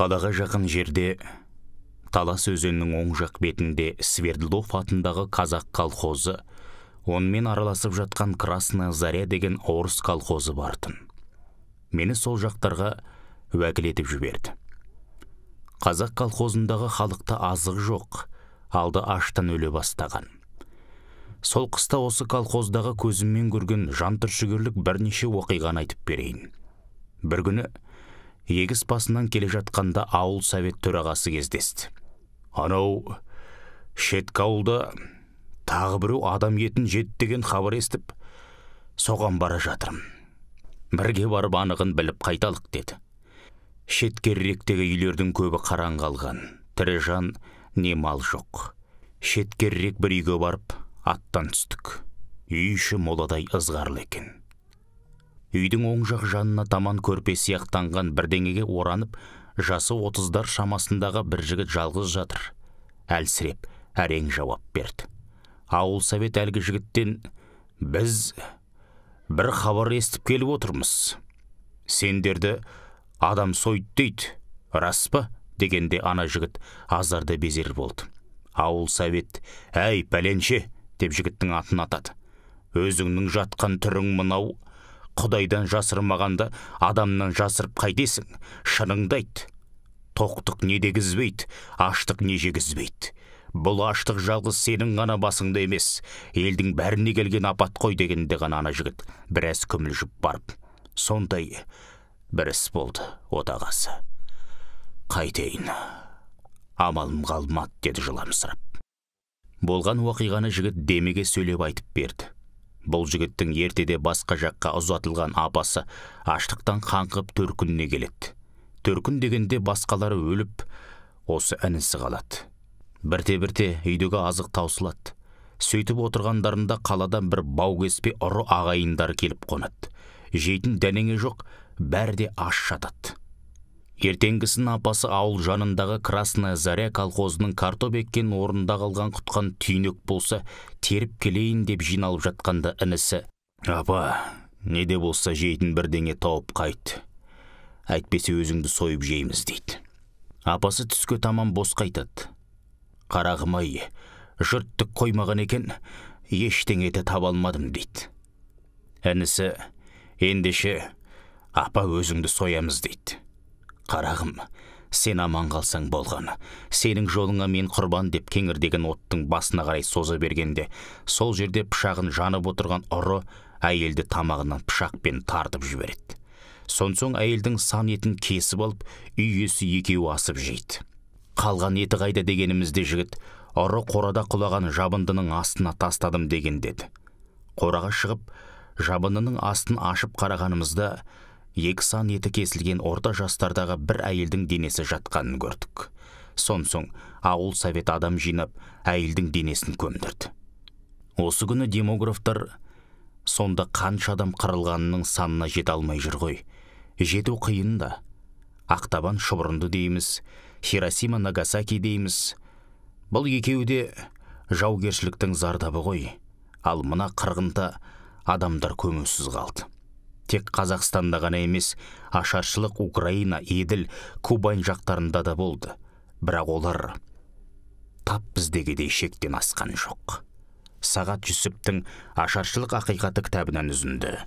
қалаға жақын жерде талас өзенінің оң жақ бетінде свердлов атындағы қазақ колхозы онымен араласып жатқан красная заря деген орыс колхозы бартын. мені сол жақтарға уәкіл етіп жіберді қазақ колхозындағы халықта азық жоқ алды аштан өле бастаған сол қыста осы колхоздағы көзіммен көрген жан түршігерлік бірнеше оқиғаны айтып берейін бір күні егіс басынан келе жатқанда ауыл совет төрағасы кездесті анау шеткі ауылда тағы біреу адам етін жеді деген хабар естіп соған бара жатырмын бірге барып анығын біліп қайталық деді шеткеріректегі үйлердің көбі қараңғы қалған. тірі жан не мал жоқ Шеткеррек бір үйге барып аттан түстік үй іші моладай ызғарлы екен үйдің оң жақ жанына таман көрпе сияқтанған бірдеңеге оранып жасы отыздар шамасындағы бір жігіт жалғыз жатыр әлсіреп әрең жауап берді ауыл совет әлгі жігіттен біз бір хабар естіп келіп отырмыз сендерді адам сойды дейді рас па дегенде ана жігіт азарды безер болды ауыл совет әй пәленше деп жігіттің атын атады өзіңнің жатқан түрің мынау құдайдан жасырмағанда адамнан жасырып қайтесің шыныңды айт тоқтық не дегізбейді аштық не жегізбейді бұл аштық жалғыз сенің ғана басыңда емес елдің бәріне келген апат қой дегенде ғана ана жігіт біраз күмілжіп барып сондай бір іс болды отағасы қайтейін амалым қалмады деді жыламсырап болған уақиғаны жігіт демеге сөйлеп айтып берді бұл жігіттің ертеде басқа жаққа ұзатылған апасы аштықтан қаңқып төркініне келеді төркін дегенде басқалары өліп осы інісі қалады бірте бірте үйдегі азық таусылады сөйтіп отырғандарында қаладан бір бау кеспе ұры ағайындар келіп қонады жейтін дәнеңе жоқ бәрі де аш жатады ертеңгісін апасы ауыл жанындағы красная заря колхозының картоп еккен орнында қалған құтқан түйнек болса теріп келейін деп жиналып жатқанда інісі апа не де болса жейтін бірдеңе тауып қайт әйтпесе өзіңді сойып жейміз дейді апасы түске таман бос қайтады Қарағымай жұрттық қоймаған екен ештен теңеді таба алмадым дейді інісі ендеше апа өзіңді соямыз дейді қарағым сен аман қалсаң болған сенің жолыңа мен құрбан деп кеңірдеген оттың басына қарай соза бергенде сол жерде пышағын жанып отырған ұры әйелді тамағынан пышақпен тартып жібереді сонсоң әйелдің сан етін кесіп алып үй иесі екеуі асып жейді қалған еті қайда дегенімізде жігіт ұры қорада құлаған жабындының астына тастадым деген деді қораға шығып жабындының астын ашып қарағанымызда екі сан еті кесілген орта жастардағы бір әйелдің денесі жатқанын көрдік соң ауыл совет адам жинап әйелдің денесін көмдірді осы күні демографтар сонда қанша адам қырылғанының санына жете алмай жүр ғой жету қиын да ақтабан шұбырынды дейміз хиросима нагасаки дейміз бұл екеуі де жаугершіліктің зардабы ғой ал мына қырғында адамдар көмусіз қалды тек қазақстанда ғана емес ашаршылық украина еділ кубань жақтарында да болды бірақ олар тап біздегідей шектен асқан жоқ сағат жүсіптің ашаршылық ақиқаты кітабынан үзінді